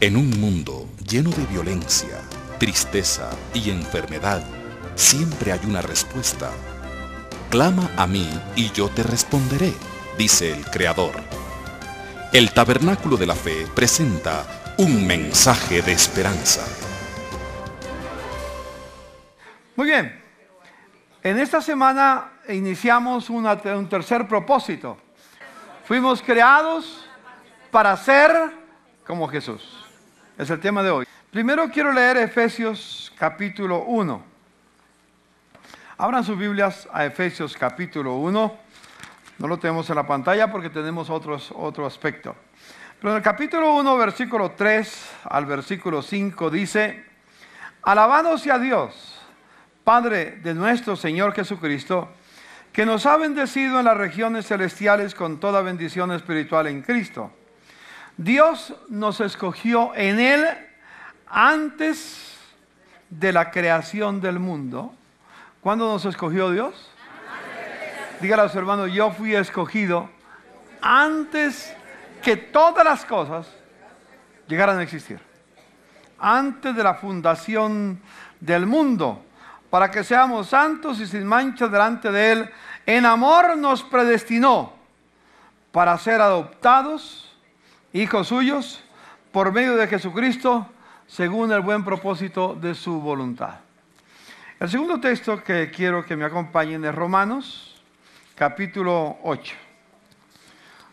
En un mundo lleno de violencia, tristeza y enfermedad, siempre hay una respuesta. Clama a mí y yo te responderé, dice el Creador. El Tabernáculo de la Fe presenta un mensaje de esperanza. Muy bien, en esta semana iniciamos un tercer propósito. Fuimos creados para ser como Jesús es el tema de hoy. Primero quiero leer Efesios capítulo 1. Abran sus Biblias a Efesios capítulo 1. No lo tenemos en la pantalla porque tenemos otros, otro aspecto. Pero en el capítulo 1, versículo 3 al versículo 5 dice, Alabado sea Dios, Padre de nuestro Señor Jesucristo, que nos ha bendecido en las regiones celestiales con toda bendición espiritual en Cristo Dios nos escogió en Él antes de la creación del mundo. ¿Cuándo nos escogió Dios? Dígale a hermano, yo fui escogido antes que todas las cosas llegaran a existir. Antes de la fundación del mundo, para que seamos santos y sin mancha delante de Él, en amor nos predestinó para ser adoptados hijos suyos, por medio de Jesucristo, según el buen propósito de su voluntad. El segundo texto que quiero que me acompañen es Romanos, capítulo 8.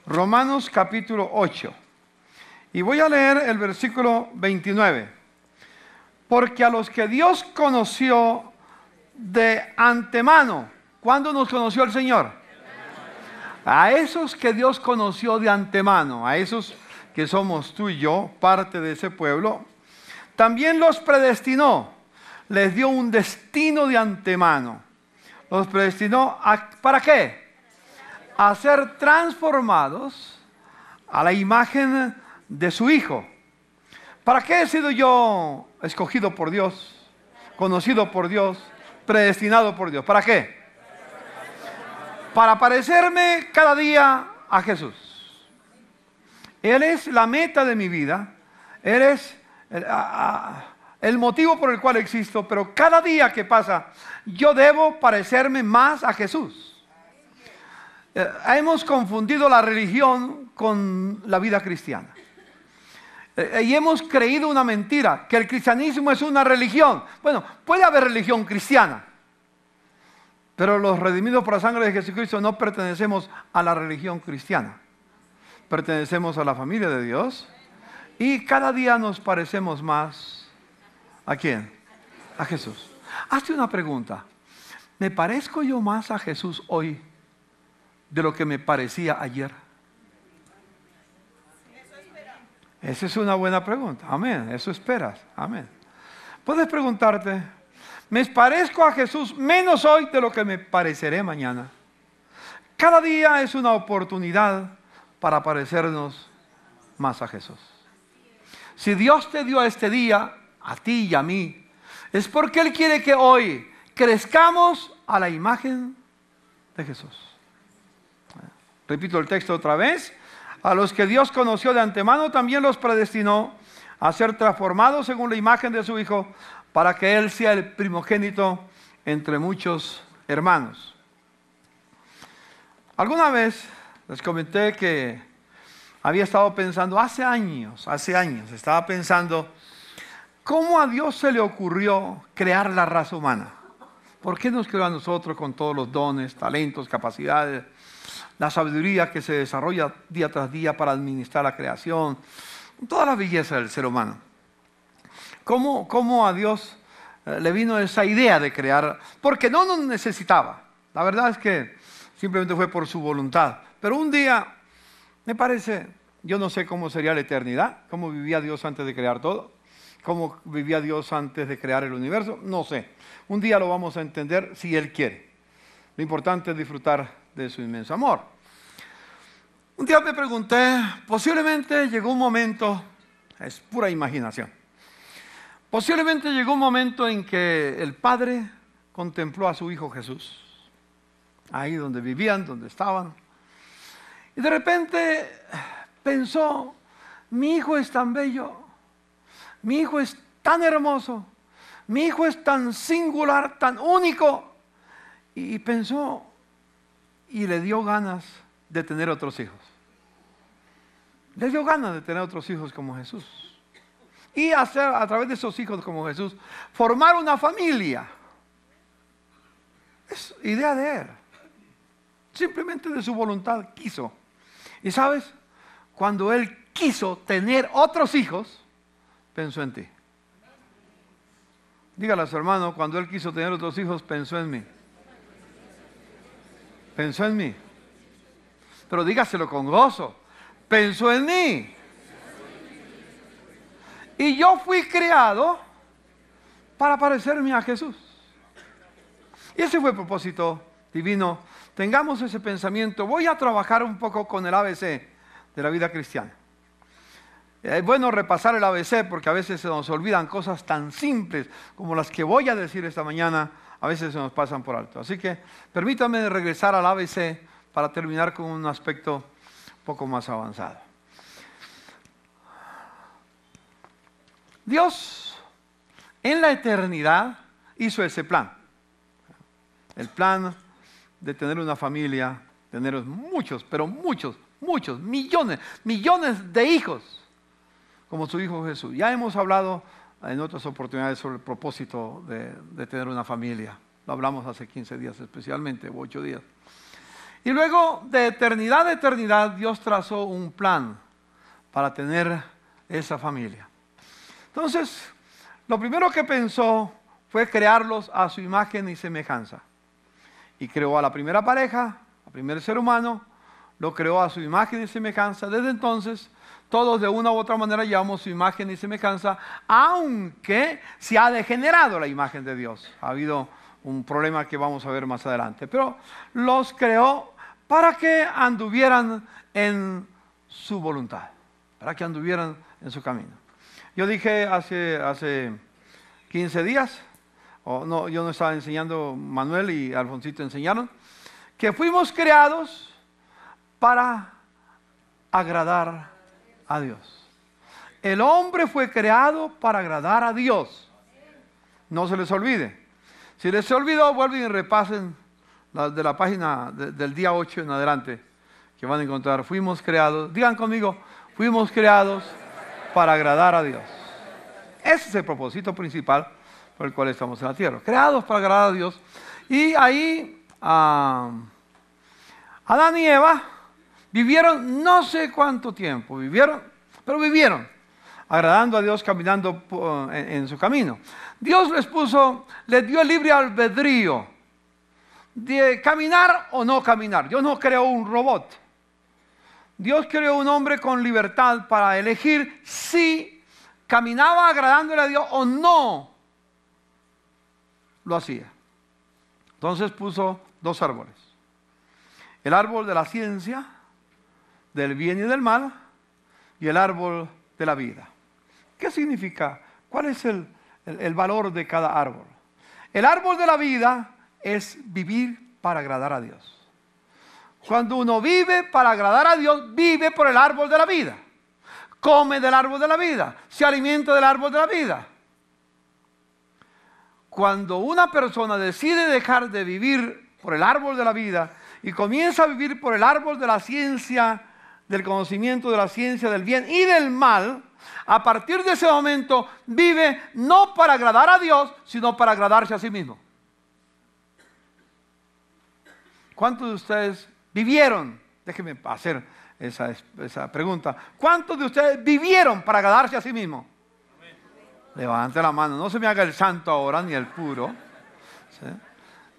Romanos, capítulo 8. Y voy a leer el versículo 29. Porque a los que Dios conoció de antemano, ¿cuándo nos conoció el Señor? A esos que Dios conoció de antemano, a esos que somos tú y yo, parte de ese pueblo, también los predestinó, les dio un destino de antemano. Los predestinó para qué? A ser transformados a la imagen de su Hijo. ¿Para qué he sido yo escogido por Dios, conocido por Dios, predestinado por Dios? ¿Para qué? Para parecerme cada día a Jesús. Él es la meta de mi vida, Él el, eh, el motivo por el cual existo, pero cada día que pasa yo debo parecerme más a Jesús. Eh, hemos confundido la religión con la vida cristiana. Eh, y hemos creído una mentira, que el cristianismo es una religión. Bueno, puede haber religión cristiana, pero los redimidos por la sangre de Jesucristo no pertenecemos a la religión cristiana pertenecemos a la familia de Dios y cada día nos parecemos más a quién? A Jesús. Hazte una pregunta. ¿Me parezco yo más a Jesús hoy de lo que me parecía ayer? Esa es una buena pregunta. Amén. Eso esperas. Amén. Puedes preguntarte, ¿me parezco a Jesús menos hoy de lo que me pareceré mañana? Cada día es una oportunidad para parecernos más a Jesús. Si Dios te dio a este día, a ti y a mí, es porque Él quiere que hoy crezcamos a la imagen de Jesús. Repito el texto otra vez. A los que Dios conoció de antemano también los predestinó a ser transformados según la imagen de su Hijo, para que Él sea el primogénito entre muchos hermanos. ¿Alguna vez les comenté que había estado pensando hace años, hace años, estaba pensando, ¿cómo a Dios se le ocurrió crear la raza humana? ¿Por qué nos creó a nosotros con todos los dones, talentos, capacidades, la sabiduría que se desarrolla día tras día para administrar la creación, toda la belleza del ser humano? ¿Cómo, cómo a Dios eh, le vino esa idea de crear? Porque no nos necesitaba. La verdad es que simplemente fue por su voluntad. Pero un día, me parece, yo no sé cómo sería la eternidad, cómo vivía Dios antes de crear todo, cómo vivía Dios antes de crear el universo, no sé. Un día lo vamos a entender si Él quiere. Lo importante es disfrutar de su inmenso amor. Un día me pregunté, posiblemente llegó un momento, es pura imaginación, posiblemente llegó un momento en que el Padre contempló a su Hijo Jesús, ahí donde vivían, donde estaban, y de repente pensó, mi hijo es tan bello, mi hijo es tan hermoso, mi hijo es tan singular, tan único. Y, pensó y le dio ganas de tener otros hijos. Le dio ganas de tener otros hijos como Jesús. Y hacer a través de esos hijos como Jesús, formar una familia. Es idea de él. Simplemente de su voluntad quiso. Y sabes, cuando él quiso tener otros hijos, pensó en ti. Dígale a su hermano, cuando él quiso tener otros hijos, pensó en mí. Pensó en mí. Pero dígaselo con gozo. Pensó en mí. Y yo fui creado para parecerme a Jesús. Y ese fue el propósito divino tengamos ese pensamiento. Voy a trabajar un poco con el ABC de la vida cristiana. Eh, es bueno repasar el ABC porque a veces se nos olvidan cosas tan simples como las que voy a decir esta mañana, a veces se nos pasan por alto. Así que permítanme regresar al ABC para terminar con un aspecto un poco más avanzado. Dios en la eternidad hizo ese plan. El plan de tener una familia, tener muchos, pero muchos, muchos, millones, millones de hijos, como su Hijo Jesús. Ya hemos hablado en otras oportunidades sobre el propósito de, tener una familia. Lo hablamos hace 15 días especialmente, o 8 días. Y luego, de eternidad a eternidad, Dios trazó un plan para tener esa familia. Entonces, lo primero que pensó fue crearlos a su imagen y semejanza y creó a la primera pareja, al primer ser humano, lo creó a su imagen y semejanza. Desde entonces, todos de una u otra manera llevamos su imagen y semejanza, aunque se ha degenerado la imagen de Dios. Ha habido un problema que vamos a ver más adelante. Pero los creó para que anduvieran en su voluntad, para que anduvieran en su camino. Yo dije hace, hace 15 días, Oh, no, yo no estaba enseñando, Manuel y Alfonsito enseñaron, que fuimos creados para agradar a Dios. El hombre fue creado para agradar a Dios. No se les olvide. Si les se olvidó, vuelven y repasen de la página del día 8 en adelante que van a encontrar. Fuimos creados, digan conmigo, fuimos creados para agradar a Dios. Ese es el propósito principal el cual estamos en la tierra. Creados para agradar a Dios. Y ahí a Adán y Eva vivieron no sé cuánto tiempo, vivieron, pero vivieron, agradando a Dios caminando en, en su camino. Dios les puso, les dio el libre albedrío de caminar o no caminar. Dios no creó un robot. Dios creó un hombre con libertad para elegir si caminaba agradándole a Dios o no lo hacía. Entonces puso dos árboles. El árbol de la ciencia, del bien y del mal, y el árbol de la vida. ¿Qué significa? ¿Cuál es el, valor de cada árbol? El árbol de la vida es vivir para agradar a Dios. Cuando uno vive para agradar a Dios, vive por el árbol de la vida. Come del árbol de la vida, se alimenta del árbol de la vida, cuando una persona decide dejar de vivir por el árbol de la vida y comienza a vivir por el árbol de la ciencia, del conocimiento de la ciencia del bien y del mal, a partir de ese momento vive no para agradar a Dios, sino para agradarse a sí mismo. ¿Cuántos de ustedes vivieron? Déjenme hacer esa, esa pregunta. ¿Cuántos de ustedes vivieron para agradarse a sí mismo? Levante la mano, no se me haga el santo ahora ni el puro.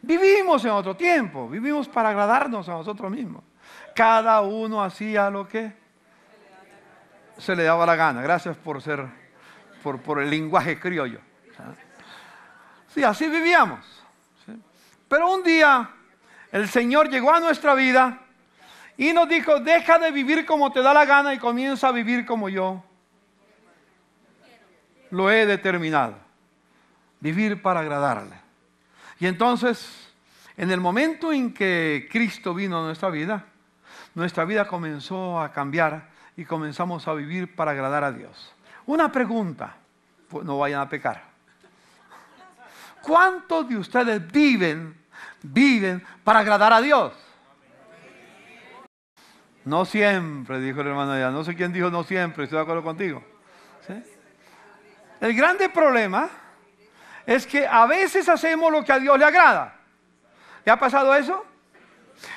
Vivimos en otro tiempo, vivimos para agradarnos a nosotros mismos. Cada uno hacía lo que se le daba la gana. Gracias por ser, por, el lenguaje criollo. Sí, así vivíamos. Pero un día el Señor llegó a nuestra vida y nos dijo, deja de vivir como te da la gana y comienza a vivir como yo lo he determinado. Vivir para agradarle. Y entonces, en el momento en que Cristo vino a nuestra vida, nuestra vida comenzó a cambiar y comenzamos a vivir para agradar a Dios. Una pregunta, pues, no vayan a pecar. ¿Cuántos de ustedes viven, viven para agradar a Dios? No siempre, dijo el hermano allá. No sé quién dijo no siempre, estoy de acuerdo contigo. ¿Sí? El grande problema es que a veces hacemos lo que a Dios le agrada. ¿Le ha pasado eso?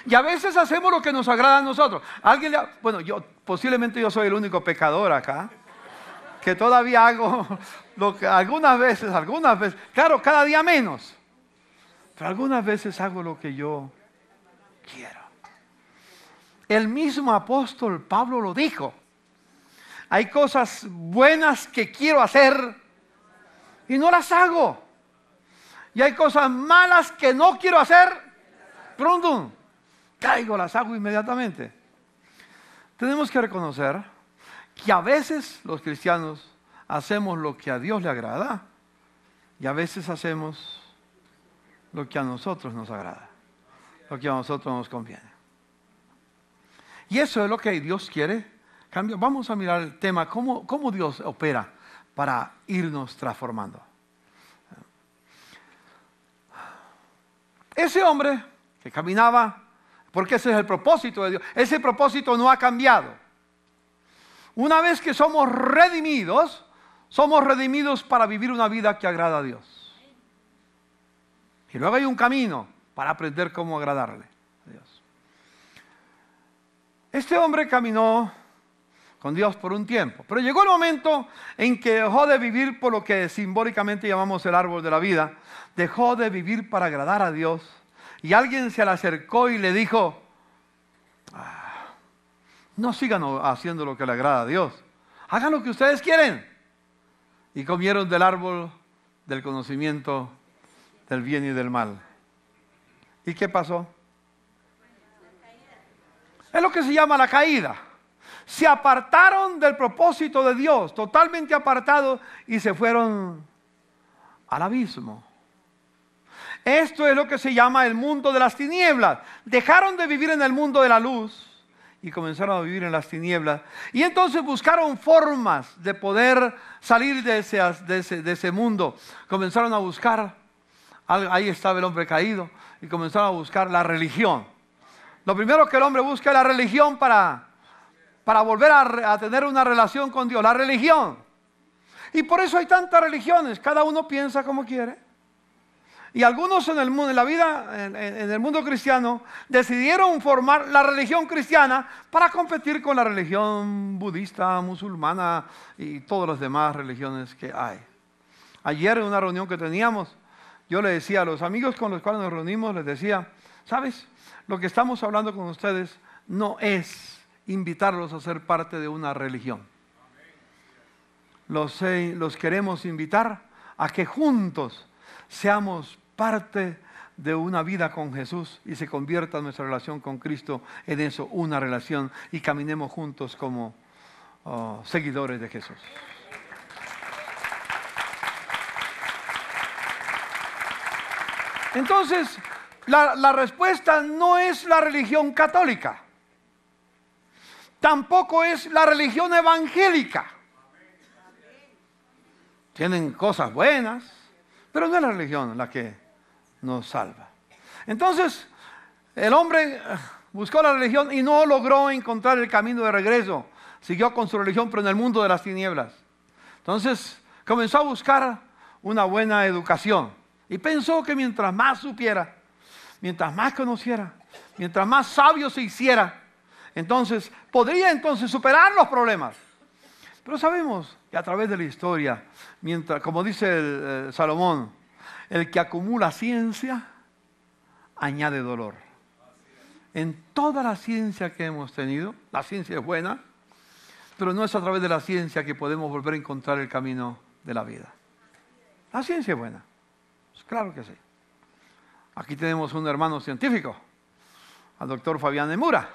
Y a veces hacemos lo que nos agrada a nosotros. Alguien le bueno, yo posiblemente yo soy el único pecador acá que todavía hago lo que algunas veces, algunas veces, claro, cada día menos. Pero algunas veces hago lo que yo quiero. El mismo apóstol Pablo lo dijo. Hay cosas buenas que quiero hacer y no las hago. Y hay cosas malas que no quiero hacer. Pronto, Caigo, las hago inmediatamente. Tenemos que reconocer que a veces los cristianos hacemos lo que a Dios le agrada y a veces hacemos lo que a nosotros nos agrada, lo que a nosotros nos conviene. Y eso es lo que Dios quiere vamos a mirar el tema, cómo, cómo Dios opera para irnos transformando. Ese hombre que caminaba, porque ese es el propósito de Dios, ese propósito no ha cambiado. Una vez que somos redimidos, somos redimidos para vivir una vida que agrada a Dios. Y luego hay un camino para aprender cómo agradarle a Dios. Este hombre caminó con Dios por un tiempo. Pero llegó el momento en que dejó de vivir por lo que simbólicamente llamamos el árbol de la vida. Dejó de vivir para agradar a Dios. Y alguien se le acercó y le dijo, ah, no sigan haciendo lo que le agrada a Dios. Hagan lo que ustedes quieren. Y comieron del árbol del conocimiento del bien y del mal. ¿Y qué pasó? Es lo que se llama la caída se apartaron del propósito de Dios, totalmente apartados y se fueron al abismo. Esto es lo que se llama el mundo de las tinieblas. Dejaron de vivir en el mundo de la luz y comenzaron a vivir en las tinieblas. Y entonces buscaron formas de poder salir de ese, de ese mundo. Comenzaron a buscar, ahí estaba el hombre caído, y comenzaron a buscar la religión. Lo primero que el hombre busca es la religión para para volver a, tener una relación con Dios, la religión. Y por eso hay tantas religiones, cada uno piensa como quiere. Y algunos en el mundo, en la vida, en, el mundo cristiano, decidieron formar la religión cristiana para competir con la religión budista, musulmana y todas las demás religiones que hay. Ayer en una reunión que teníamos, yo le decía a los amigos con los cuales nos reunimos, les decía, ¿sabes? Lo que estamos hablando con ustedes no es invitarlos a ser parte de una religión. Eh, los, queremos invitar a que juntos seamos parte de una vida con Jesús y se convierta nuestra relación con Cristo en eso, una relación, y caminemos juntos como oh, seguidores de Jesús. Entonces, la respuesta no es la religión católica tampoco es la religión evangélica. Tienen cosas buenas, pero no es la religión la que nos salva. Entonces, el hombre eh, buscó la religión y no logró encontrar el camino de regreso. Siguió con su religión, pero en el mundo de las tinieblas. Entonces, comenzó a buscar una buena educación. Y pensó que mientras más supiera, mientras más conociera, mientras más sabio se hiciera, entonces podría entonces superar los problemas. Pero sabemos que a través de la historia, mientras, como dice eh, Salomón, el que acumula ciencia añade dolor. En toda la ciencia que hemos tenido, la ciencia es buena, pero no es a través de la ciencia que podemos volver a encontrar el camino de la vida. La ciencia es buena, pues claro que sí. Aquí tenemos un hermano científico, al doctor Fabián de Mura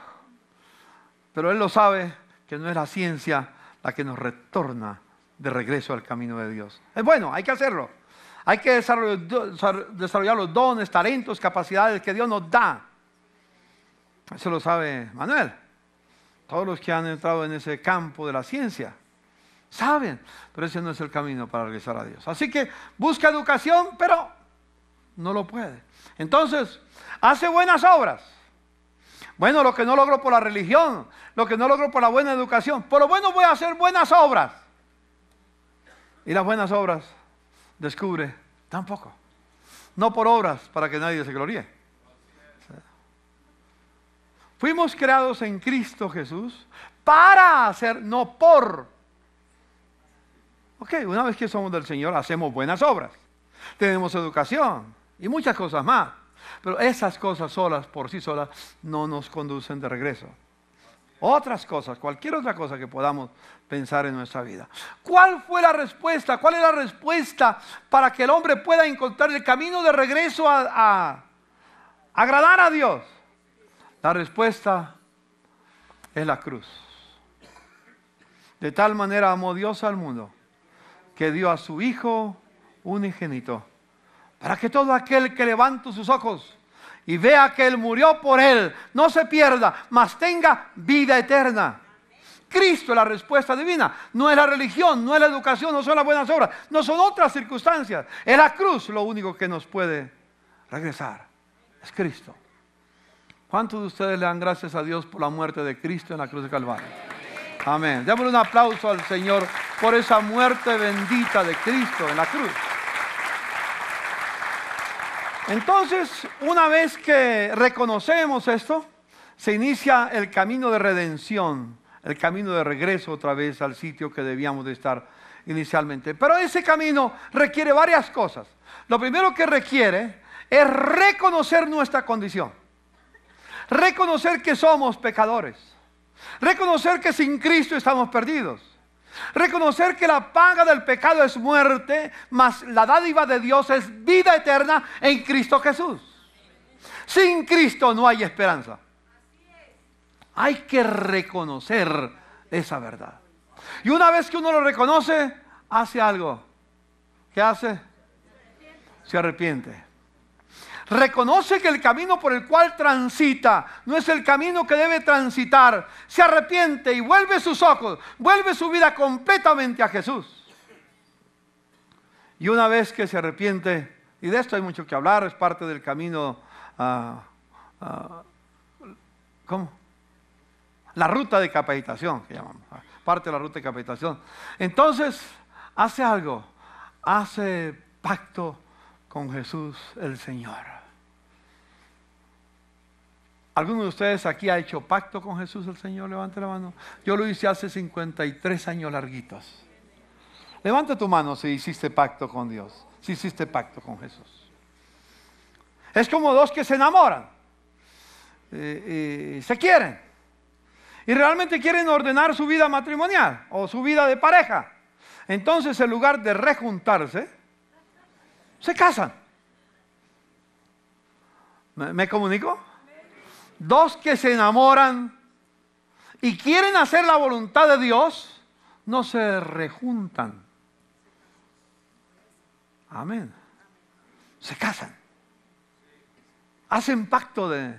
pero él lo sabe que no es la ciencia la que nos retorna de regreso al camino de Dios. Es bueno, hay que hacerlo. Hay que desarrollar los dones, talentos, capacidades que Dios nos da. Eso lo sabe Manuel. Todos los que han entrado en ese campo de la ciencia saben, pero ese no es el camino para regresar a Dios. Así que busca educación, pero no lo puede. Entonces, hace buenas obras. Bueno, lo que no logro por la religión, lo que no logro por la buena educación, por lo bueno voy a hacer buenas obras. Y las buenas obras, descubre, tampoco. No por obras para que nadie se gloríe. Fuimos creados en Cristo Jesús para hacer, no por. Ok, una vez que somos del Señor, hacemos buenas obras. Tenemos educación y muchas cosas más. Pero esas cosas solas, por sí solas, no nos conducen de regreso. Otras cosas, cualquier otra cosa que podamos pensar en nuestra vida. ¿Cuál fue la respuesta? ¿Cuál es la respuesta para que el hombre pueda encontrar el camino de regreso a, agradar a Dios? La respuesta es la cruz. De tal manera amó Dios al mundo que dio a su Hijo un unigénito para que todo aquel que levante sus ojos y vea que Él murió por Él, no se pierda, mas tenga vida eterna. Cristo es la respuesta divina. No es la religión, no es la educación, no son las buenas obras, no son otras circunstancias. Es la cruz lo único que nos puede regresar. Es Cristo. ¿Cuántos de ustedes le dan gracias a Dios por la muerte de Cristo en la cruz de Calvario? Amén. Démosle un aplauso al Señor por esa muerte bendita de Cristo en la cruz. Entonces, una vez que reconocemos esto, se inicia el camino de redención, el camino de regreso otra vez al sitio que debíamos de estar inicialmente. Pero ese camino requiere varias cosas. Lo primero que requiere es reconocer nuestra condición. Reconocer que somos pecadores. Reconocer que sin Cristo estamos perdidos. Reconocer que la paga del pecado es muerte, mas la dádiva de Dios es vida eterna en Cristo Jesús. Sin Cristo no hay esperanza. Hay que reconocer esa verdad. Y una vez que uno lo reconoce, hace algo. ¿Qué hace? Se arrepiente reconoce que el camino por el cual transita no es el camino que debe transitar, se arrepiente y vuelve sus ojos, vuelve su vida completamente a Jesús. Y una vez que se arrepiente, y de esto hay mucho que hablar, es parte del camino, ah, ah, ¿cómo? La ruta de capacitación, que llamamos, ah, parte de la ruta de capacitación. Entonces, hace algo, hace pacto con Jesús el Señor. ¿Alguno de ustedes aquí ha hecho pacto con Jesús el Señor? Levante la mano. Yo lo hice hace 53 años larguitos. Levanta tu mano si hiciste pacto con Dios, si hiciste pacto con Jesús. Es como dos que se enamoran, eh, eh, se quieren y realmente quieren ordenar su vida matrimonial o su vida de pareja. Entonces, en lugar de rejuntarse, se casan. ¿Me, me comunico? Dos que se enamoran y quieren hacer la voluntad de Dios, no se rejuntan. Amén. Se casan. Hacen pacto de,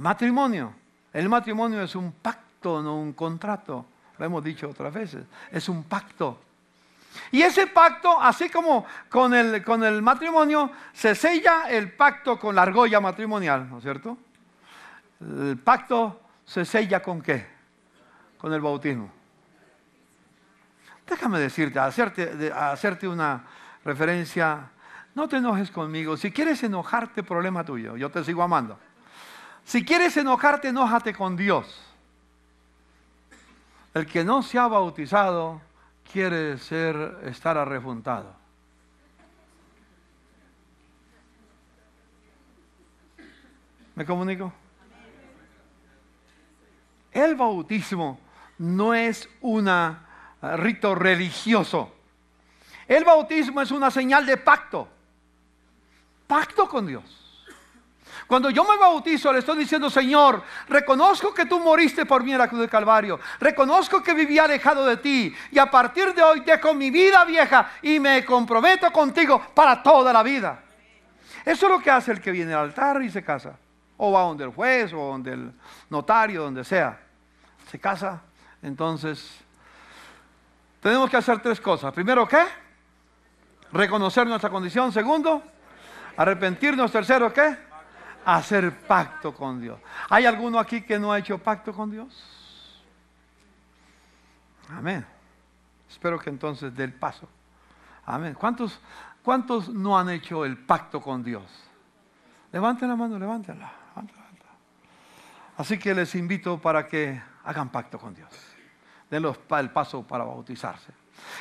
matrimonio. El matrimonio es un pacto, no un contrato. Lo hemos dicho otras veces. Es un pacto. Y ese pacto, así como con el matrimonio, se sella el pacto con la argolla matrimonial, ¿no es cierto? El pacto se sella con qué? Con el bautismo. Déjame decirte, hacerte, hacerte una referencia. No te enojes conmigo. Si quieres enojarte, problema tuyo. Yo te sigo amando. Si quieres enojarte, enójate con Dios. El que no se ha bautizado quiere ser estar arrejuntado. ¿Me comunico? El bautismo no es un eh, rito religioso. El bautismo es una señal de pacto. Pacto con Dios. Cuando yo me bautizo, le estoy diciendo, Señor, reconozco que tú moriste por mí en la cruz del Calvario. Reconozco que viví alejado de ti. Y a partir de hoy dejo mi vida vieja y me comprometo contigo para toda la vida. Eso es lo que hace el que viene al altar y se casa. O va donde el juez, o donde el notario, donde sea. Se casa. Entonces, tenemos que hacer tres cosas. Primero, ¿qué? Reconocer nuestra condición. Segundo, arrepentirnos. Tercero, ¿qué? Hacer pacto con Dios. ¿Hay alguno aquí que no ha hecho pacto con Dios? Amén. Espero que entonces dé el paso. Amén. ¿Cuántos, ¿Cuántos no han hecho el pacto con Dios? Levanten la mano, levántenla. Así que les invito para que hagan pacto con Dios. den el paso para bautizarse.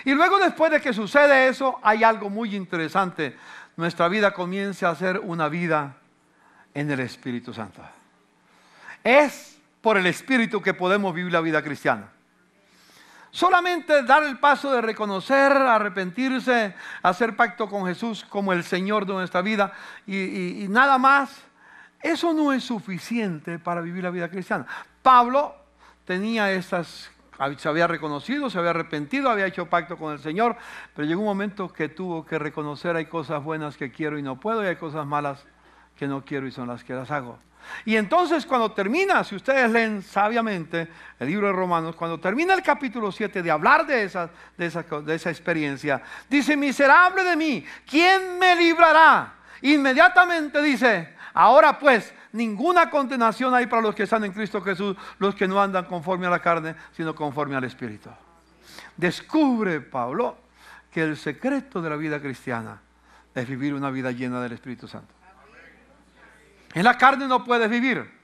Y luego después de que sucede eso, hay algo muy interesante. Nuestra vida comienza a ser una vida en el Espíritu Santo. Es por el Espíritu que podemos vivir la vida cristiana. Solamente dar el paso de reconocer, arrepentirse, hacer pacto con Jesús como el Señor de nuestra vida y nada más eso no es suficiente para vivir la vida cristiana. Pablo tenía estas, se había reconocido, se había arrepentido, había hecho pacto con el Señor, pero llegó un momento que tuvo que reconocer hay cosas buenas que quiero y no puedo y hay cosas malas que no quiero y son las que las hago. Y entonces cuando termina, si ustedes leen sabiamente el libro de Romanos, cuando termina el capítulo 7 de hablar de esa, de esa, de esa experiencia, dice, miserable de mí, ¿quién me librará? Inmediatamente dice, Ahora pues, ninguna condenación hay para los que están en Cristo Jesús, los que no andan conforme a la carne, sino conforme al Espíritu. Descubre, Pablo, que el secreto de la vida cristiana es vivir una vida llena del Espíritu Santo. En la carne no puedes vivir.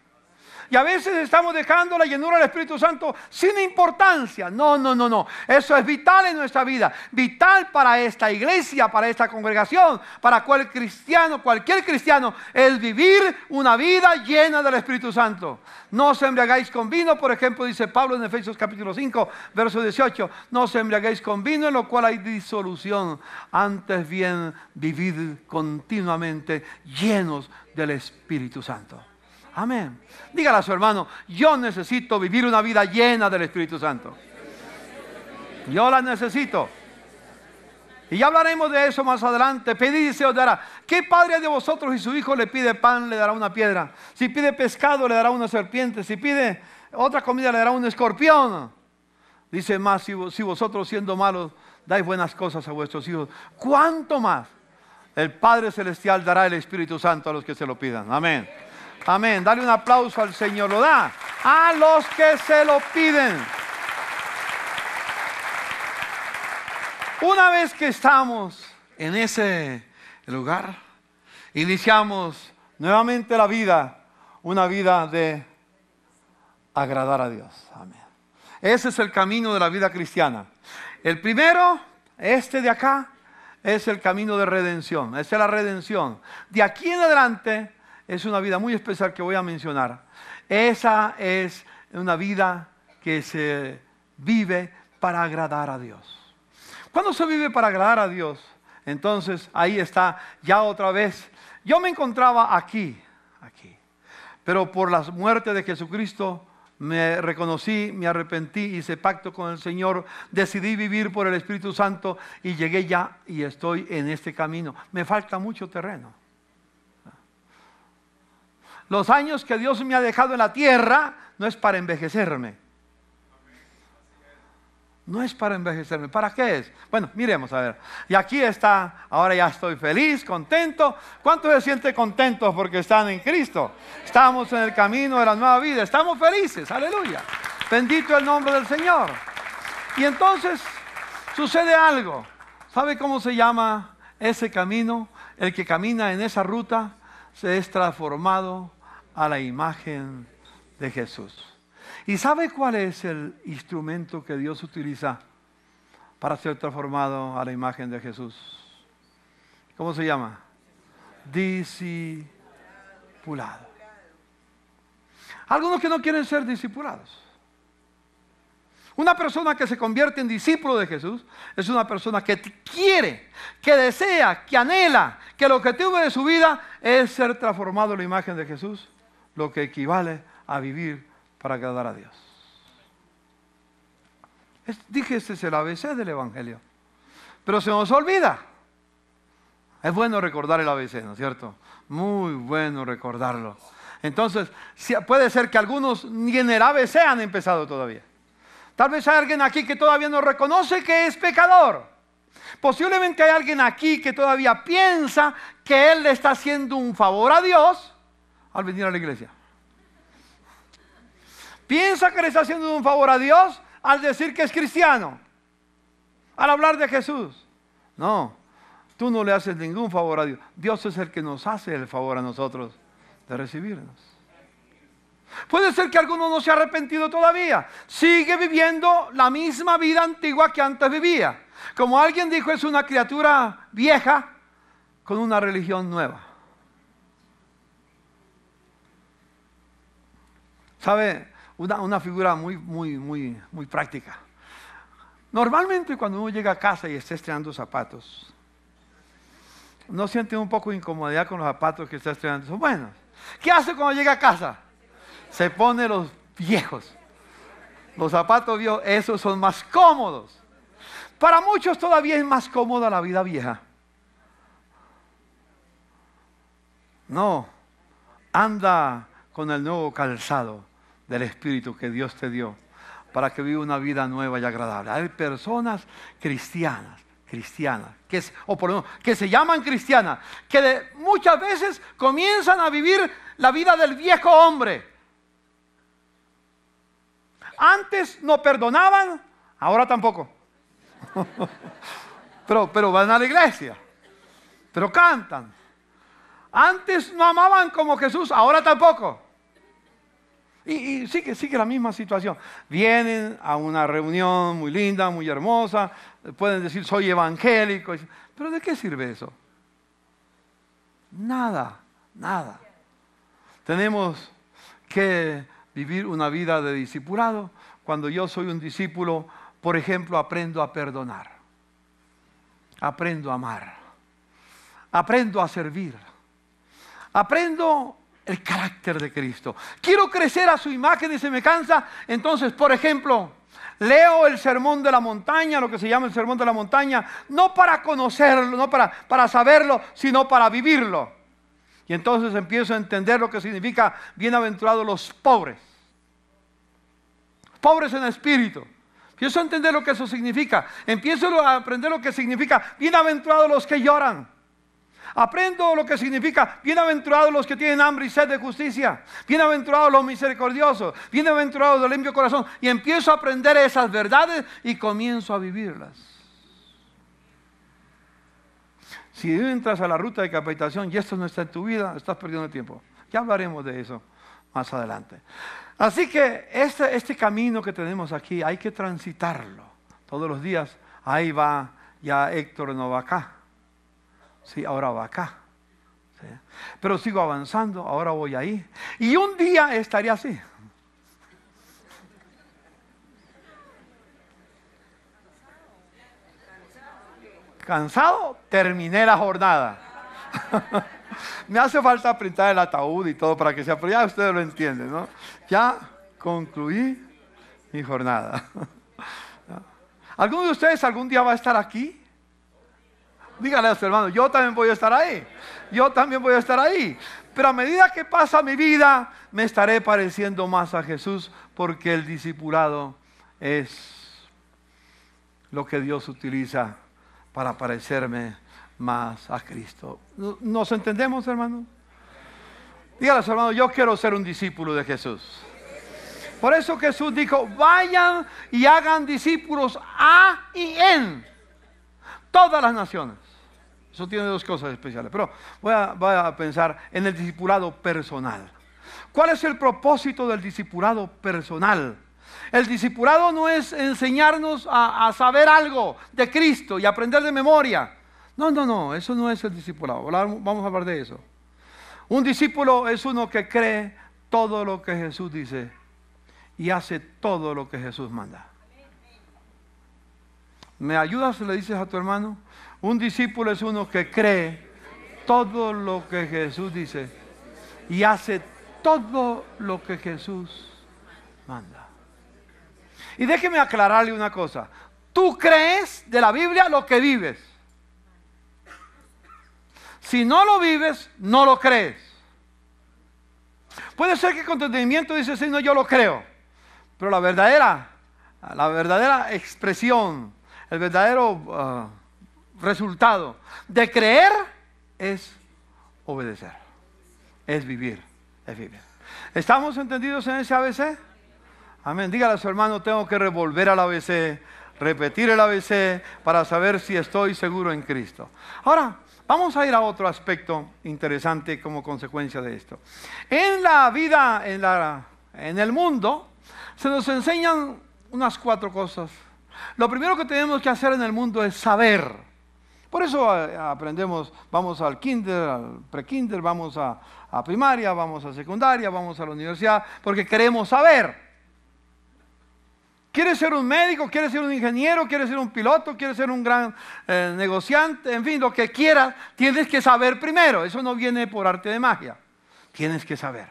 Y a veces estamos dejando la llenura del Espíritu Santo sin importancia. No, no, no, no. Eso es vital en nuestra vida. Vital para esta iglesia, para esta congregación, para cualquier cristiano, cualquier cristiano, es vivir una vida llena del Espíritu Santo. No se embriagáis con vino, por ejemplo, dice Pablo en Efesios capítulo 5, verso 18. No os embriagáis con vino, en lo cual hay disolución. Antes bien, vivid continuamente llenos del Espíritu Santo. Amén. Dígale a su hermano, yo necesito vivir una vida llena del Espíritu Santo. Yo la necesito. Y ya hablaremos de eso más adelante. Pedid y se os dará. ¿Qué padre de vosotros y su hijo le pide pan, le dará una piedra? Si pide pescado, le dará una serpiente. Si pide otra comida, le dará un escorpión. Dice más, si, si vosotros siendo malos, dais buenas cosas a vuestros hijos. ¿Cuánto más? El Padre Celestial dará el Espíritu Santo a los que se lo pidan. Amén. Amén. Dale un aplauso al Señor. Lo da a los que se lo piden. Una vez que estamos en ese lugar, iniciamos nuevamente la vida, una vida de agradar a Dios. Amén. Ese es el camino de la vida cristiana. El primero, este de acá, es el camino de redención. Esa es la redención. De aquí en adelante es una vida muy especial que voy a mencionar. Esa es una vida que se vive para agradar a Dios. Cuando se vive para agradar a Dios, entonces ahí está ya otra vez. Yo me encontraba aquí, aquí, pero por la muerte de Jesucristo me reconocí, me arrepentí, hice pacto con el Señor, decidí vivir por el Espíritu Santo y llegué ya y estoy en este camino. Me falta mucho terreno. Los años que Dios me ha dejado en la tierra no es para envejecerme. No es para envejecerme. ¿Para qué es? Bueno, miremos a ver. Y aquí está, ahora ya estoy feliz, contento. ¿Cuántos se sienten contentos porque están en Cristo? Estamos en el camino de la nueva vida. Estamos felices, aleluya. Bendito el nombre del Señor. Y entonces sucede algo. ¿Sabe cómo se llama ese camino? El que camina en esa ruta se es transformado a la imagen de Jesús. ¿Y sabe cuál es el instrumento que Dios utiliza para ser transformado a la imagen de Jesús? ¿Cómo se llama? Discipulado. Algunos que no quieren ser discipulados. Una persona que se convierte en discípulo de Jesús es una persona que quiere, que desea, que anhela, que el objetivo de su vida es ser transformado en la imagen de Jesús lo que equivale a vivir para agradar a Dios. dije, este es el ABC del Evangelio. Pero se nos olvida. Es bueno recordar el ABC, ¿no es cierto? Muy bueno recordarlo. Entonces, puede ser que algunos ni en el ABC han empezado todavía. Tal vez hay alguien aquí que todavía no reconoce que es pecador. Posiblemente hay alguien aquí que todavía piensa que él le está haciendo un favor a Dios al venir a la iglesia. Piensa que le está haciendo un favor a Dios al decir que es cristiano, al hablar de Jesús. No, tú no le haces ningún favor a Dios. Dios es el que nos hace el favor a nosotros de recibirnos. Puede ser que alguno no se ha arrepentido todavía. Sigue viviendo la misma vida antigua que antes vivía. Como alguien dijo, es una criatura vieja con una religión nueva. ¿Sabe? Una, figura muy, muy, muy, muy práctica. Normalmente cuando uno llega a casa y está estrenando zapatos, ¿no siente un poco de incomodidad con los zapatos que está estrenando? Son buenos. ¿Qué hace cuando llega a casa? Se pone los viejos. Los zapatos viejos, esos son más cómodos. Para muchos todavía es más cómoda la vida vieja. No, anda con el nuevo calzado del Espíritu que Dios te dio para que viva una vida nueva y agradable. Hay personas cristianas, cristianas, que, o por lo que se llaman cristianas, que muchas veces comienzan a vivir la vida del viejo hombre. Antes no perdonaban, ahora tampoco. Pero, pero van a la iglesia, pero cantan. Antes no amaban como Jesús, ahora tampoco. Y, sigue, sigue la misma situación. Vienen a una reunión muy linda, muy hermosa, pueden decir soy evangélico, pero ¿de qué sirve eso? Nada, nada. Tenemos que vivir una vida de discipulado. Cuando yo soy un discípulo, por ejemplo, aprendo a perdonar, aprendo a amar, aprendo a servir, aprendo el carácter de Cristo. Quiero crecer a su imagen y se me cansa. Entonces, por ejemplo, leo el sermón de la montaña, lo que se llama el sermón de la montaña, no para conocerlo, no para, para saberlo, sino para vivirlo. Y entonces empiezo a entender lo que significa bienaventurados los pobres. Pobres en espíritu. Empiezo a entender lo que eso significa. Empiezo a aprender lo que significa bienaventurados los que lloran. Aprendo lo que significa bienaventurados los que tienen hambre y sed de justicia, bienaventurados los misericordiosos, bienaventurados de limpio corazón. Y empiezo a aprender esas verdades y comienzo a vivirlas. Si entras a la ruta de capacitación y esto no está en tu vida, estás perdiendo tiempo. Ya hablaremos de eso más adelante. Así que este, este camino que tenemos aquí hay que transitarlo todos los días. Ahí va ya Héctor Novacá Sí, ahora va acá. Pero sigo avanzando, ahora voy ahí. Y un día estaría así. Cansado, terminé la jornada. Me hace falta apretar el ataúd y todo para que sea, pero ya ustedes lo entienden, ¿no? Ya concluí mi jornada. ¿Alguno de ustedes algún día va a estar aquí? Dígale a su hermano, yo también voy a estar ahí. Yo también voy a estar ahí. Pero a medida que pasa mi vida, me estaré pareciendo más a Jesús porque el discipulado es lo que Dios utiliza para parecerme más a Cristo. ¿Nos entendemos, hermano? Dígale a su hermano, yo quiero ser un discípulo de Jesús. Por eso Jesús dijo, vayan y hagan discípulos a y en todas las naciones. Eso tiene dos cosas especiales. Pero voy a, pensar en el discipulado personal. ¿Cuál es el propósito del discipulado personal? El discipulado no es enseñarnos a, a, saber algo de Cristo y aprender de memoria. No, no, no, eso no es el discipulado. Vamos a hablar de eso. Un discípulo es uno que cree todo lo que Jesús dice y hace todo lo que Jesús manda. ¿Me ayudas? Le dices a tu hermano. Un discípulo es uno que cree todo lo que Jesús dice y hace todo lo que Jesús manda. Y déjeme aclararle una cosa. Tú crees de la Biblia lo que vives. Si no lo vives, no lo crees. Puede ser que con entendimiento dices, no, yo lo creo. Pero la verdadera, la verdadera expresión, el verdadero... Ah, resultado de creer es obedecer, es vivir, es vivir. ¿Estamos entendidos en ese ABC? Amén. Dígale a su hermano, tengo que revolver al ABC, repetir el ABC para saber si estoy seguro en Cristo. Ahora, vamos a ir a otro aspecto interesante como consecuencia de esto. En la vida, en, en el mundo, se nos enseñan unas cuatro cosas. Lo primero que tenemos que hacer en el mundo es saber por eso eh, aprendemos, vamos al kinder, al pre-kinder, vamos a, primaria, vamos a secundaria, vamos a la universidad, porque queremos saber. ¿Quieres ser un médico? ¿Quieres ser un ingeniero? ¿Quieres ser un piloto? ¿Quieres ser un gran eh, negociante? En fin, lo que quieras, tienes que saber primero. Eso no viene por arte de magia. Tienes que saber.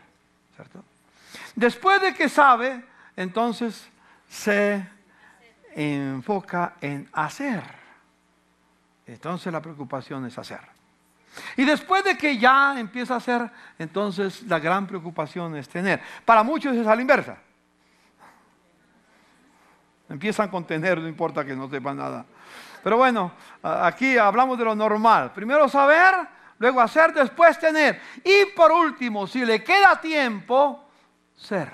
Después de que sabe, entonces se enfoca en hacer. Entonces la preocupación es hacer. Y después de que ya empieza a hacer, entonces la gran preocupación es tener. Para muchos es a la inversa. Empiezan con tener, no importa que no sepan nada. Pero bueno, aquí hablamos de lo normal. Primero saber, luego hacer, después tener. Y por último, si le queda tiempo, ser.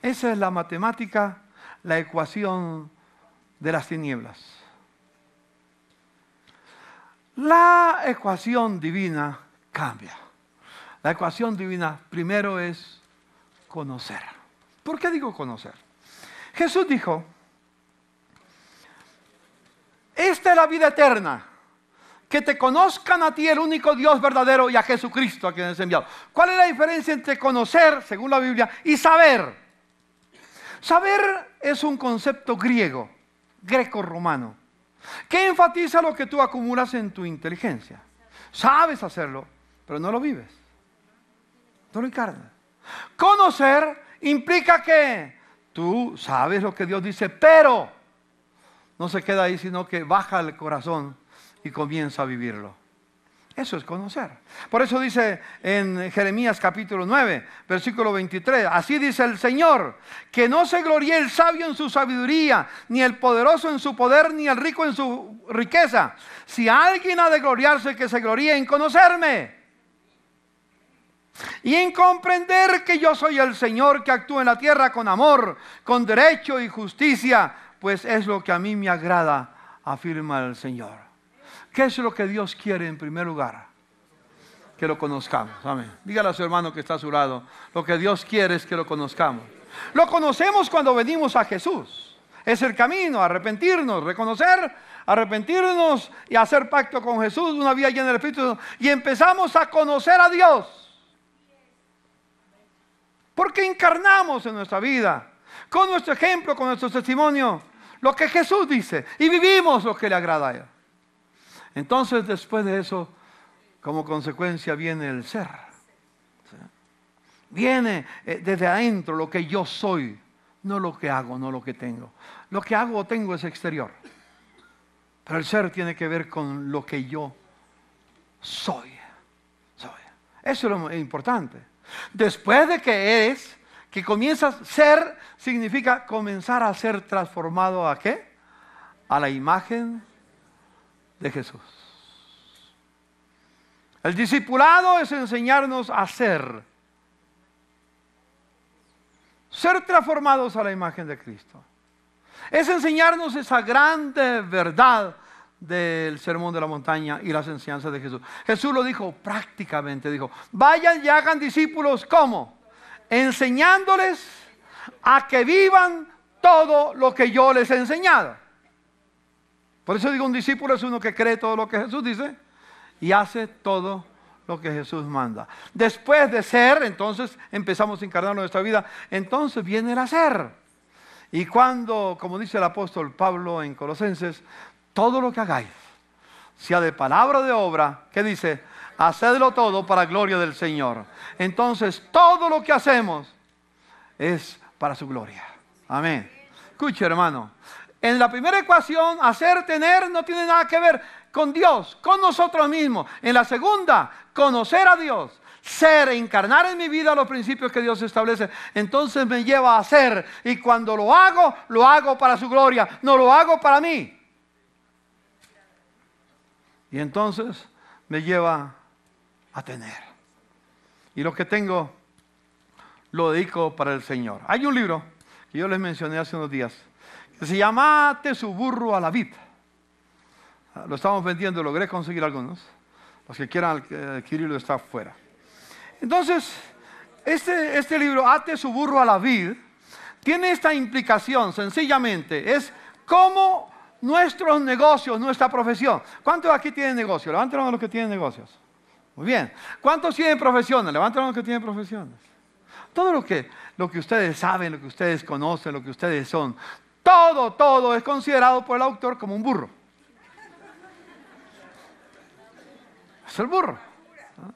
Esa es la matemática, la ecuación de las tinieblas. La ecuación divina cambia. La ecuación divina primero es conocer. ¿Por qué digo conocer? Jesús dijo, esta es la vida eterna, que te conozcan a ti el único Dios verdadero y a Jesucristo a quien has enviado. ¿Cuál es la diferencia entre conocer, según la Biblia, y saber? Saber es un concepto griego, greco-romano ¿Qué enfatiza lo que tú acumulas en tu inteligencia? Sabes hacerlo, pero no lo vives. No lo encarnas. Conocer implica que tú sabes lo que Dios dice, pero no se queda ahí, sino que baja el corazón y comienza a vivirlo. Eso es conocer. Por eso dice en Jeremías capítulo 9, versículo 23, así dice el Señor, que no se gloríe el sabio en su sabiduría, ni el poderoso en su poder, ni el rico en su riqueza. Si alguien ha de gloriarse, que se gloríe en conocerme. Y en comprender que yo soy el Señor que actúa en la tierra con amor, con derecho y justicia, pues es lo que a mí me agrada, afirma el Señor. ¿Qué es lo que Dios quiere en primer lugar? Que lo conozcamos. Amén. Dígale a su hermano que está a su lado. Lo que Dios quiere es que lo conozcamos. Lo conocemos cuando venimos a Jesús. Es el camino, arrepentirnos, reconocer, arrepentirnos y hacer pacto con Jesús, una vida llena del Espíritu. Y empezamos a conocer a Dios. Porque encarnamos en nuestra vida, con nuestro ejemplo, con nuestro testimonio, lo que Jesús dice. Y vivimos lo que le agrada a Él. Entonces después de eso, como consecuencia viene el ser. Viene eh, desde adentro lo que yo soy, no lo que hago, no lo que tengo. Lo que hago o tengo es exterior. Pero el ser tiene que ver con lo que yo soy. soy. Eso es lo importante. Después de que eres, que comienzas ser, significa comenzar a ser transformado a qué? A la imagen de Jesús. El discipulado es enseñarnos a ser, ser transformados a la imagen de Cristo. Es enseñarnos esa grande verdad del sermón de la montaña y las enseñanzas de Jesús. Jesús lo dijo prácticamente, dijo, vayan y hagan discípulos, ¿cómo? Enseñándoles a que vivan todo lo que yo les he enseñado. Por eso digo, un discípulo es uno que cree todo lo que Jesús dice y hace todo lo que Jesús manda. Después de ser, entonces empezamos a encarnar nuestra vida, entonces viene el hacer. Y cuando, como dice el apóstol Pablo en Colosenses, todo lo que hagáis, sea de palabra o de obra, ¿qué dice? Hacedlo todo para gloria del Señor. Entonces, todo lo que hacemos es para su gloria. Amén. Escuche, hermano en la primera ecuación, hacer, tener, no tiene nada que ver con Dios, con nosotros mismos. En la segunda, conocer a Dios, ser, encarnar en mi vida los principios que Dios establece. Entonces me lleva a hacer Y cuando lo hago, lo hago para su gloria, no lo hago para mí. Y entonces me lleva a tener. Y lo que tengo lo dedico para el Señor. Hay un libro que yo les mencioné hace unos días se llama Ate su burro a la vid. Ah, lo estamos vendiendo, logré conseguir algunos. Los que quieran eh, adquirirlo está afuera. Entonces, este, este libro, Ate su burro a la vid, tiene esta implicación, sencillamente, es cómo nuestros negocios, nuestra profesión. ¿Cuántos aquí tienen negocios? Levanten a los que tienen negocios. Muy bien. ¿Cuántos tienen profesiones? Levanten a los que tienen profesiones. Todo lo que, lo que ustedes saben, lo que ustedes conocen, lo que ustedes son, todo, todo es considerado por el autor como un burro. Es el burro. ¿Ah?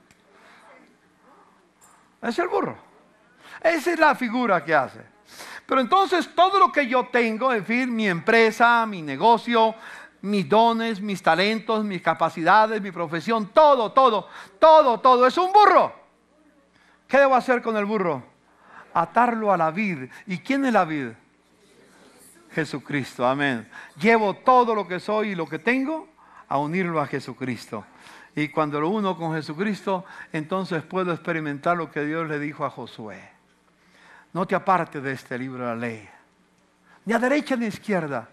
Es el burro. Esa es la figura que hace. Pero entonces todo lo que yo tengo, en fin, mi empresa, mi negocio, mis dones, mis talentos, mis capacidades, mi profesión, todo, todo, todo, todo, es un burro. ¿Qué debo hacer con el burro? Atarlo a la vid. ¿Y quién es la vid? Jesucristo. Amén. Llevo todo lo que soy y lo que tengo a unirlo a Jesucristo. Y cuando lo uno con Jesucristo, entonces puedo experimentar lo que Dios le dijo a Josué. No te apartes de este libro de la ley, ni a derecha ni a izquierda,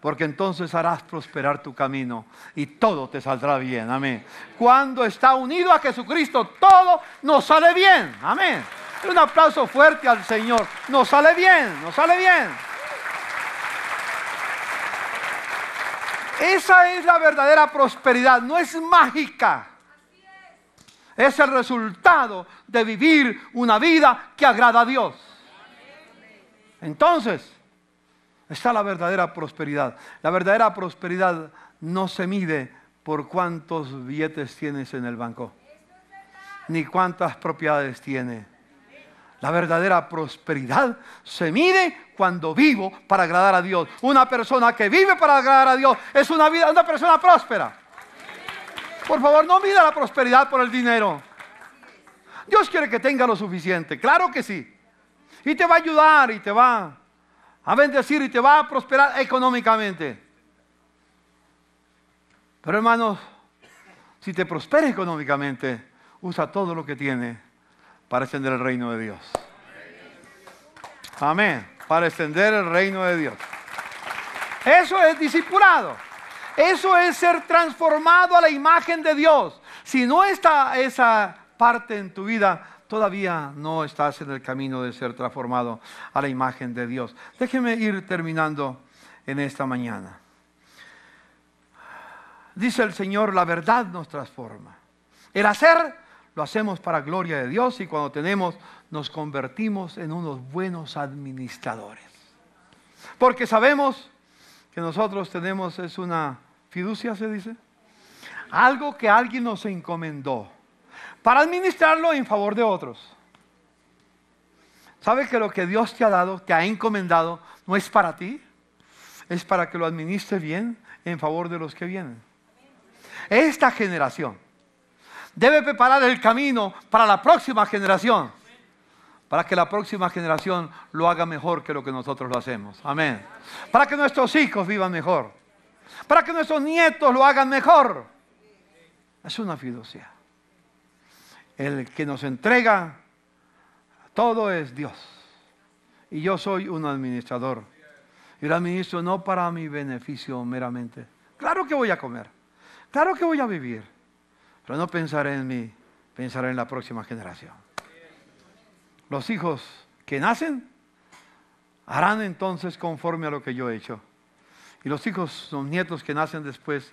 porque entonces harás prosperar tu camino y todo te saldrá bien. Amén. Cuando está unido a Jesucristo, todo nos sale bien. Amén. Un aplauso fuerte al Señor. Nos sale bien, nos sale bien. Esa es la verdadera prosperidad, no es mágica. Es el resultado de vivir una vida que agrada a Dios. Entonces, está la verdadera prosperidad. La verdadera prosperidad no se mide por cuántos billetes tienes en el banco, ni cuántas propiedades tienes la verdadera prosperidad se mide cuando vivo para agradar a Dios. Una persona que vive para agradar a Dios es una, vida, una persona próspera. Por favor, no mida la prosperidad por el dinero. Dios quiere que tenga lo suficiente, claro que sí. Y te va a ayudar y te va a bendecir y te va a prosperar económicamente. Pero hermanos, si te prospera económicamente, usa todo lo que tiene para extender el reino de Dios. Amén. Para extender el reino de Dios. Eso es discipulado. Eso es ser transformado a la imagen de Dios. Si no está esa parte en tu vida, todavía no estás en el camino de ser transformado a la imagen de Dios. Déjeme ir terminando en esta mañana. Dice el Señor, la verdad nos transforma. El hacer lo hacemos para gloria de Dios y cuando tenemos nos convertimos en unos buenos administradores. Porque sabemos que nosotros tenemos es una fiducia, se dice, algo que alguien nos encomendó para administrarlo en favor de otros. ¿Sabe que lo que Dios te ha dado, te ha encomendado, no es para ti? Es para que lo administres bien en favor de los que vienen. Esta generación debe preparar el camino para la próxima generación, para que la próxima generación lo haga mejor que lo que nosotros lo hacemos. Amén. Para que nuestros hijos vivan mejor, para que nuestros nietos lo hagan mejor. Es una fiducia. El que nos entrega todo es Dios. Y yo soy un administrador. Y lo administro no para mi beneficio meramente. Claro que voy a comer. Claro que voy a vivir. Pero no pensaré en mí, pensaré en la próxima generación. Los hijos que nacen harán entonces conforme a lo que yo he hecho. Y los hijos, los nietos que nacen después,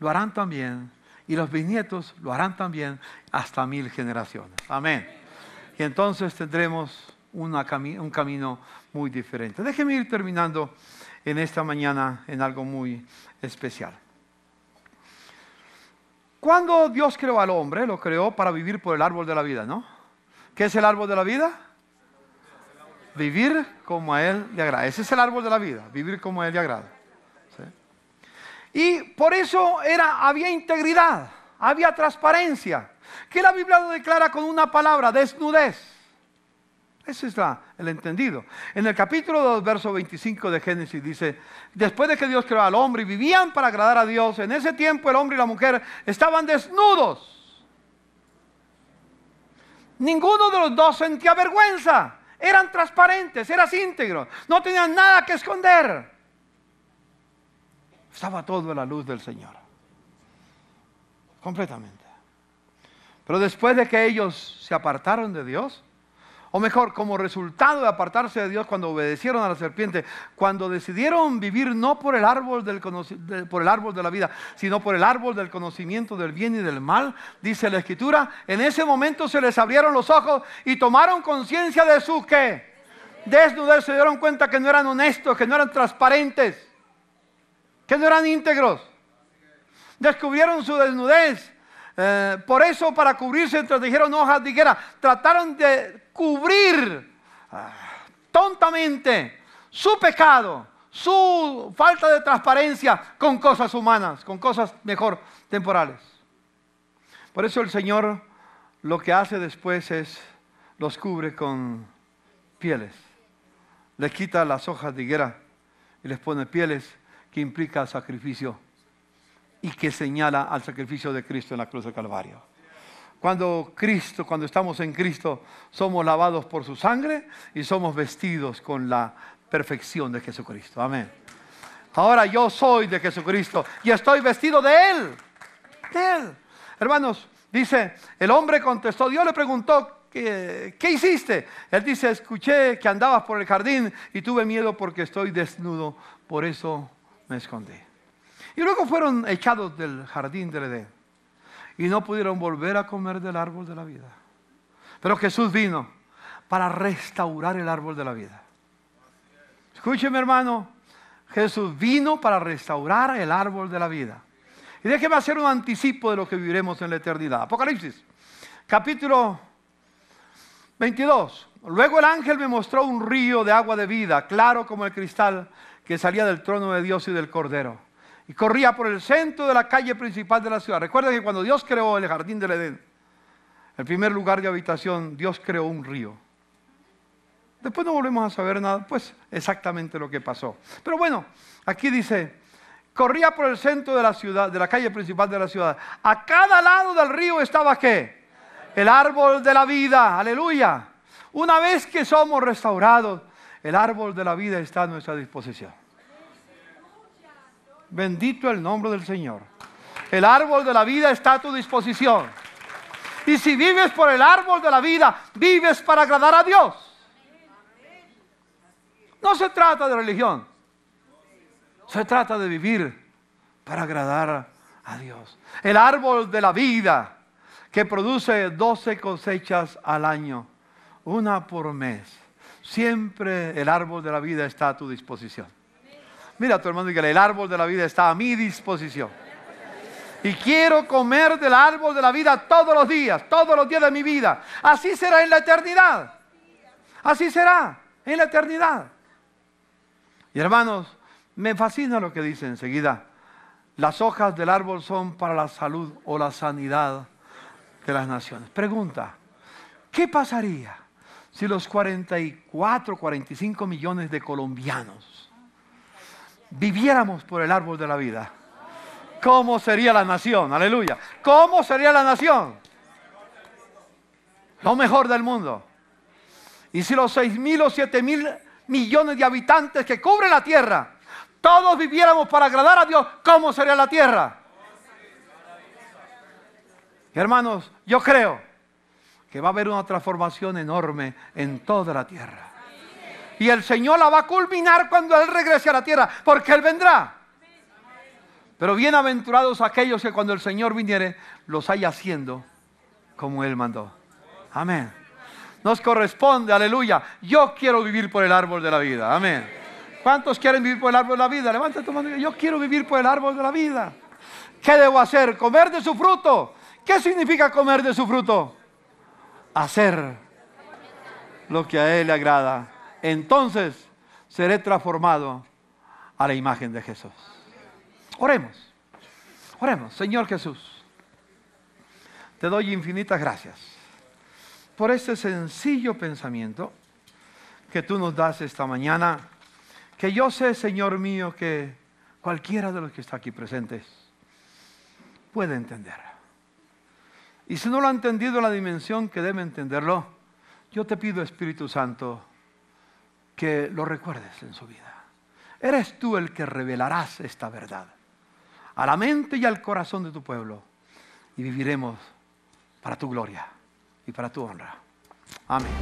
lo harán también. Y los bisnietos lo harán también hasta mil generaciones. Amén. Y entonces tendremos un camino muy diferente. Déjeme ir terminando en esta mañana en algo muy especial. Cuando Dios creó al hombre, lo creó para vivir por el árbol de la vida, ¿no? ¿Qué es el árbol de la vida? Vivir como a Él le agrada. Ese es el árbol de la vida, vivir como a Él le agrada. Y por eso era, había integridad, había transparencia, que la Biblia lo declara con una palabra, desnudez. Ese es la, el entendido. En el capítulo 2, verso 25 de Génesis dice, después de que Dios creó al hombre y vivían para agradar a Dios, en ese tiempo el hombre y la mujer estaban desnudos. Ninguno de los dos sentía vergüenza. Eran transparentes, eran íntegros, no tenían nada que esconder. Estaba todo a la luz del Señor. Completamente. Pero después de que ellos se apartaron de Dios, o mejor, como resultado de apartarse de Dios cuando obedecieron a la serpiente, cuando decidieron vivir no por el árbol, del, por el árbol de la vida, sino por el árbol del conocimiento del bien y del mal, dice la escritura, en ese momento se les abrieron los ojos y tomaron conciencia de su ¿qué? desnudez, se dieron cuenta que no eran honestos, que no eran transparentes, que no eran íntegros. Descubrieron su desnudez. Eh, por eso, para cubrirse, dijeron hojas de higuera. Trataron de cubrir ah, tontamente su pecado, su falta de transparencia con cosas humanas, con cosas mejor temporales. Por eso el Señor lo que hace después es los cubre con pieles. Le quita las hojas de higuera y les pone pieles que implica sacrificio y que señala al sacrificio de Cristo en la cruz de Calvario. Cuando Cristo, cuando estamos en Cristo, somos lavados por su sangre y somos vestidos con la perfección de Jesucristo. Amén. Ahora yo soy de Jesucristo y estoy vestido de Él. De Él. Hermanos, dice, el hombre contestó, Dios le preguntó, ¿Qué, hiciste? Él dice, escuché que andabas por el jardín y tuve miedo porque estoy desnudo, por eso me escondí. Y luego fueron echados del jardín del Edén y no pudieron volver a comer del árbol de la vida. Pero Jesús vino para restaurar el árbol de la vida. Escúcheme hermano, Jesús vino para restaurar el árbol de la vida. Y déjeme hacer un anticipo de lo que viviremos en la eternidad. Apocalipsis, capítulo 22. Luego el ángel me mostró un río de agua de vida, claro como el cristal, que salía del trono de Dios y del Cordero y corría por el centro de la calle principal de la ciudad. Recuerda que cuando Dios creó el jardín del Edén, el primer lugar de habitación, Dios creó un río. Después no volvemos a saber nada, pues exactamente lo que pasó. Pero bueno, aquí dice, corría por el centro de la ciudad, de la calle principal de la ciudad. A cada lado del río estaba qué? El árbol de la vida, aleluya. Una vez que somos restaurados, el árbol de la vida está a nuestra disposición. Bendito el nombre del Señor. El árbol de la vida está a tu disposición. Y si vives por el árbol de la vida, vives para agradar a Dios. No se trata de religión. Se trata de vivir para agradar a Dios. El árbol de la vida que produce 12 cosechas al año, una por mes. Siempre el árbol de la vida está a tu disposición. Mira tu hermano y dígale, el árbol de la vida está a mi disposición. Y quiero comer del árbol de la vida todos los días, todos los días de mi vida. Así será en la eternidad. Así será en la eternidad. Y hermanos, me fascina lo que dice enseguida. Las hojas del árbol son para la salud o la sanidad de las naciones. Pregunta, ¿qué pasaría si los 44, 45 millones de colombianos viviéramos por el árbol de la vida, ¿cómo sería la nación? Aleluya. ¿Cómo sería la nación? Lo mejor del mundo. Y si los seis mil o siete mil millones de habitantes que cubren la tierra, todos viviéramos para agradar a Dios, ¿cómo sería la tierra? Hermanos, yo creo que va a haber una transformación enorme en toda la tierra. Y el Señor la va a culminar cuando Él regrese a la tierra, porque Él vendrá. Pero bienaventurados aquellos que cuando el Señor viniere, los haya haciendo como Él mandó. Amén. Nos corresponde, aleluya. Yo quiero vivir por el árbol de la vida. Amén. ¿Cuántos quieren vivir por el árbol de la vida? Levanta tu mano. Yo quiero vivir por el árbol de la vida. ¿Qué debo hacer? Comer de su fruto. ¿Qué significa comer de su fruto? Hacer lo que a Él le agrada entonces seré transformado a la imagen de Jesús. Oremos, oremos, Señor Jesús, te doy infinitas gracias por este sencillo pensamiento que tú nos das esta mañana, que yo sé, Señor mío, que cualquiera de los que está aquí presentes puede entender. Y si no lo ha entendido la dimensión que debe entenderlo, yo te pido, Espíritu Santo, que lo recuerdes en su vida. Eres tú el que revelarás esta verdad a la mente y al corazón de tu pueblo y viviremos para tu gloria y para tu honra. Amén.